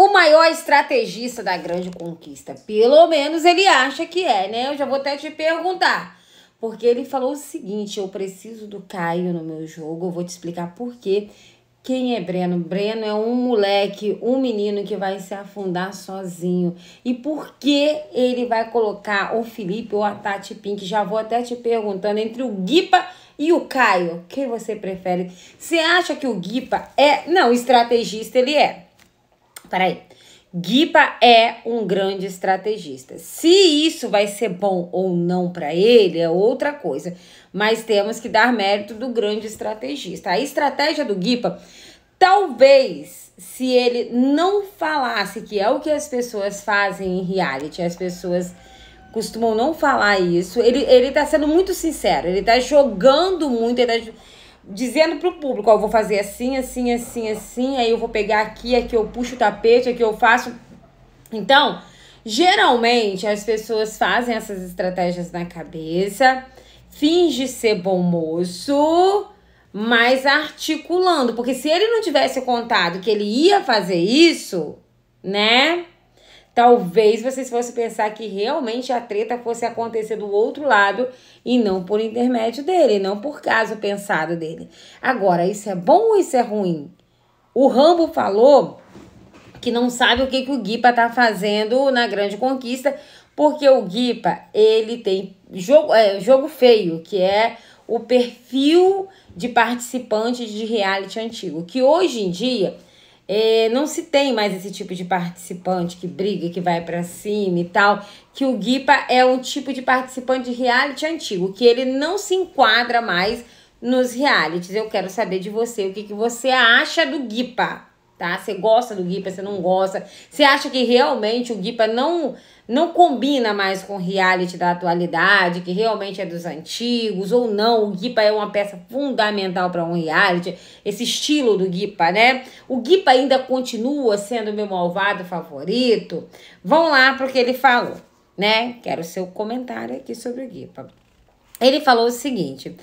o maior estrategista da grande conquista. Pelo menos ele acha que é, né? Eu já vou até te perguntar. Porque ele falou o seguinte: eu preciso do Caio no meu jogo, eu vou te explicar por quê. Quem é Breno? Breno é um moleque, um menino que vai se afundar sozinho. E por que ele vai colocar o Felipe ou a Tati Pink? Já vou até te perguntando entre o Guipa e o Caio, quem você prefere? Você acha que o Guipa é. Não, estrategista ele é. Peraí. Guipa é um grande estrategista. Se isso vai ser bom ou não para ele é outra coisa, mas temos que dar mérito do grande estrategista. A estratégia do Guipa, talvez se ele não falasse que é o que as pessoas fazem em reality, as pessoas costumam não falar isso. Ele ele tá sendo muito sincero, ele tá jogando muito, ele tá dizendo pro público, ó, eu vou fazer assim, assim, assim, assim, aí eu vou pegar aqui, aqui eu puxo o tapete, aqui eu faço. Então, geralmente as pessoas fazem essas estratégias na cabeça, finge ser bom moço, mas articulando, porque se ele não tivesse contado que ele ia fazer isso, né? talvez vocês fossem pensar que realmente a treta fosse acontecer do outro lado e não por intermédio dele, não por caso pensado dele. Agora, isso é bom ou isso é ruim? O Rambo falou que não sabe o que, que o Guipa tá fazendo na grande conquista, porque o Guipa, ele tem jogo, é, jogo feio, que é o perfil de participante de reality antigo, que hoje em dia é, não se tem mais esse tipo de participante que briga, que vai para cima e tal. Que o Guipa é um tipo de participante de reality antigo, que ele não se enquadra mais nos realities. Eu quero saber de você o que, que você acha do Guipa tá? Você gosta do Guipa, você não gosta. Você acha que realmente o Guipa não não combina mais com reality da atualidade, que realmente é dos antigos ou não. O Guipa é uma peça fundamental para um reality, esse estilo do Guipa, né? O Guipa ainda continua sendo meu malvado favorito. Vão lá pro que ele falou, né? Quero seu comentário aqui sobre o Guipa. Ele falou o seguinte: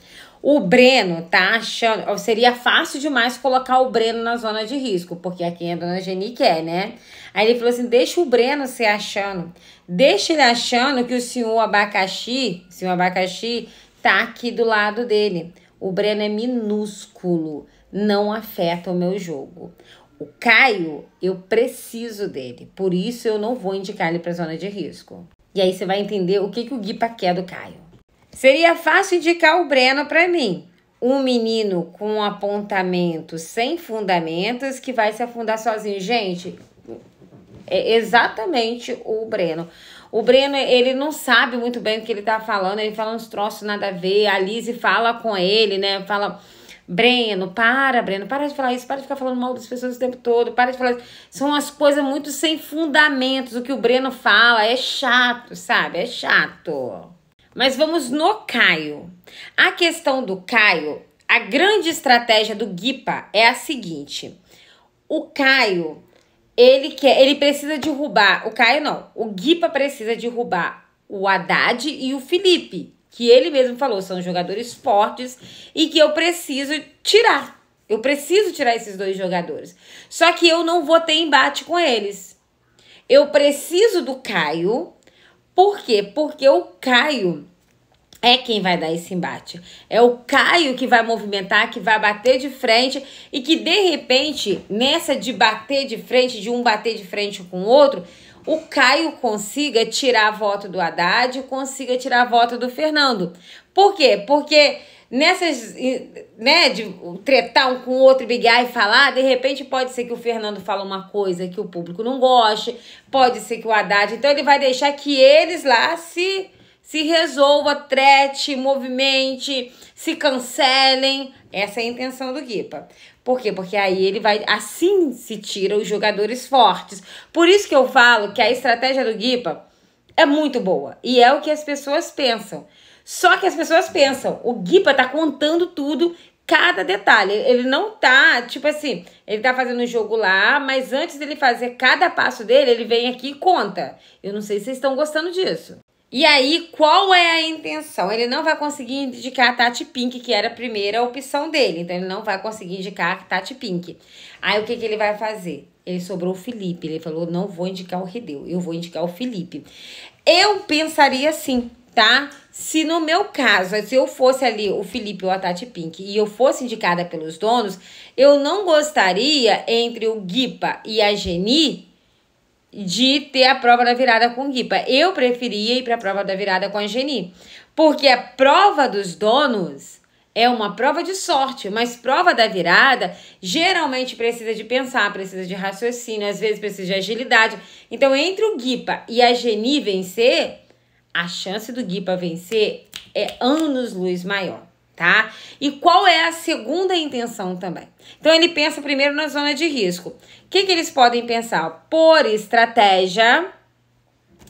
o Breno tá achando. Seria fácil demais colocar o Breno na zona de risco, porque aqui a dona Geni quer, né? Aí ele falou assim: deixa o Breno se achando. Deixa ele achando que o senhor abacaxi, o senhor abacaxi, tá aqui do lado dele. O Breno é minúsculo, não afeta o meu jogo. O Caio, eu preciso dele, por isso eu não vou indicar ele para zona de risco. E aí você vai entender o que, que o Guipa quer do Caio. Seria fácil indicar o Breno para mim. Um menino com um apontamento sem fundamentos que vai se afundar sozinho. Gente, é exatamente o Breno. O Breno, ele não sabe muito bem o que ele tá falando, ele fala uns troços nada a ver. A Lise fala com ele, né? Fala. Breno, para, Breno, para de falar isso, para de ficar falando mal das pessoas o tempo todo, para de falar isso. São as coisas muito sem fundamentos. O que o Breno fala é chato, sabe? É chato. Mas vamos no Caio. A questão do Caio, a grande estratégia do Guipa é a seguinte: o Caio, ele quer, ele precisa derrubar, o Caio não, o Guipa precisa derrubar o Haddad e o Felipe, que ele mesmo falou, são jogadores fortes e que eu preciso tirar. Eu preciso tirar esses dois jogadores. Só que eu não vou ter embate com eles. Eu preciso do Caio por quê? Porque o Caio é quem vai dar esse embate. É o Caio que vai movimentar, que vai bater de frente e que de repente, nessa de bater de frente, de um bater de frente com o outro, o Caio consiga tirar a volta do Haddad, consiga tirar a volta do Fernando. Por quê? Porque nessas, né, de tretar um com o outro, brigar e falar, de repente pode ser que o Fernando fala uma coisa que o público não goste, pode ser que o Haddad, então ele vai deixar que eles lá se se resolva, trete, movimente, se cancelem. Essa é a intenção do Guipa. Por quê? Porque aí ele vai. Assim se tira os jogadores fortes. Por isso que eu falo que a estratégia do Guipa é muito boa. E é o que as pessoas pensam. Só que as pessoas pensam, o Guipa tá contando tudo, cada detalhe. Ele não tá, tipo assim, ele tá fazendo o jogo lá, mas antes dele fazer cada passo dele, ele vem aqui e conta. Eu não sei se vocês estão gostando disso. E aí, qual é a intenção? Ele não vai conseguir indicar a Tati Pink, que era a primeira opção dele. Então, ele não vai conseguir indicar a Tati Pink. Aí, o que, que ele vai fazer? Ele sobrou o Felipe. Ele falou, não vou indicar o Redeu, eu vou indicar o Felipe. Eu pensaria assim, tá? Se no meu caso, se eu fosse ali o Felipe ou a Tati Pink e eu fosse indicada pelos donos, eu não gostaria entre o Guipa e a Geni de ter a prova da virada com o Guipa. Eu preferia ir para a prova da virada com a Geni, porque a prova dos donos é uma prova de sorte, mas prova da virada geralmente precisa de pensar, precisa de raciocínio, às vezes precisa de agilidade. Então, entre o Guipa e a Geni vencer, a chance do Gui para vencer é anos-luz maior, tá? E qual é a segunda intenção também? Então ele pensa primeiro na zona de risco. O que, que eles podem pensar? Por estratégia,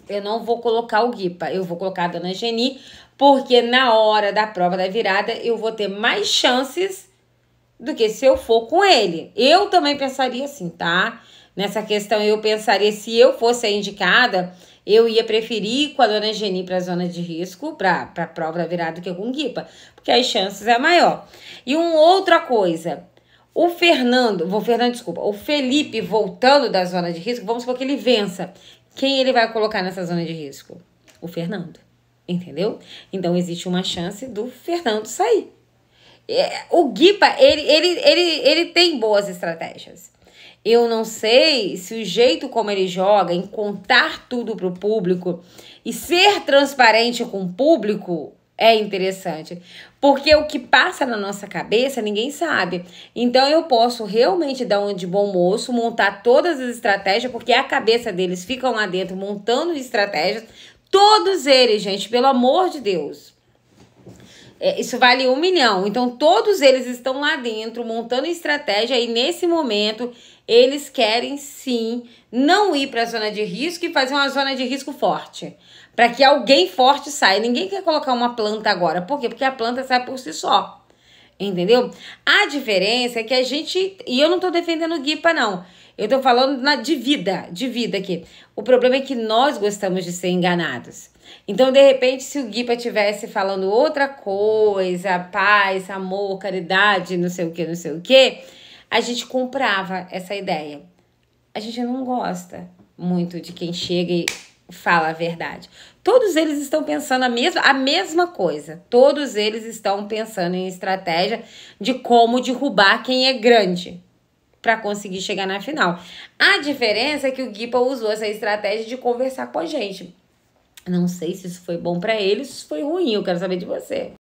eu não vou colocar o Guipa, eu vou colocar a Dona Geni, porque na hora da prova da virada eu vou ter mais chances do que se eu for com ele. Eu também pensaria assim, tá? Nessa questão eu pensaria se eu fosse a indicada, eu ia preferir com a dona Geni para a zona de risco, para a prova virada que com o Guipa, porque as chances é maior. E uma outra coisa, o Fernando, vou Fernando, desculpa, o Felipe voltando da zona de risco, vamos supor que ele vença. Quem ele vai colocar nessa zona de risco? O Fernando. Entendeu? Então existe uma chance do Fernando sair. É, o Guipa, ele, ele, ele, ele tem boas estratégias. Eu não sei se o jeito como ele joga, em contar tudo para o público e ser transparente com o público é interessante. Porque o que passa na nossa cabeça ninguém sabe. Então eu posso realmente dar um de bom moço, montar todas as estratégias, porque a cabeça deles fica lá dentro montando estratégias. Todos eles, gente, pelo amor de Deus. É, isso vale um milhão. Então todos eles estão lá dentro montando estratégia e nesse momento eles querem sim não ir para a zona de risco e fazer uma zona de risco forte. Para que alguém forte saia. Ninguém quer colocar uma planta agora. Por quê? Porque a planta sai por si só. Entendeu? A diferença é que a gente. E eu não estou defendendo guipa, não. Eu estou falando na, de vida, de vida aqui. O problema é que nós gostamos de ser enganados. Então, de repente, se o Guipa tivesse falando outra coisa, paz, amor, caridade, não sei o que, não sei o que, a gente comprava essa ideia. A gente não gosta muito de quem chega e fala a verdade. Todos eles estão pensando a mesma, a mesma coisa. Todos eles estão pensando em estratégia de como derrubar quem é grande para conseguir chegar na final. A diferença é que o Guipa usou essa estratégia de conversar com a gente. Não sei se isso foi bom para ele, se foi ruim, eu quero saber de você.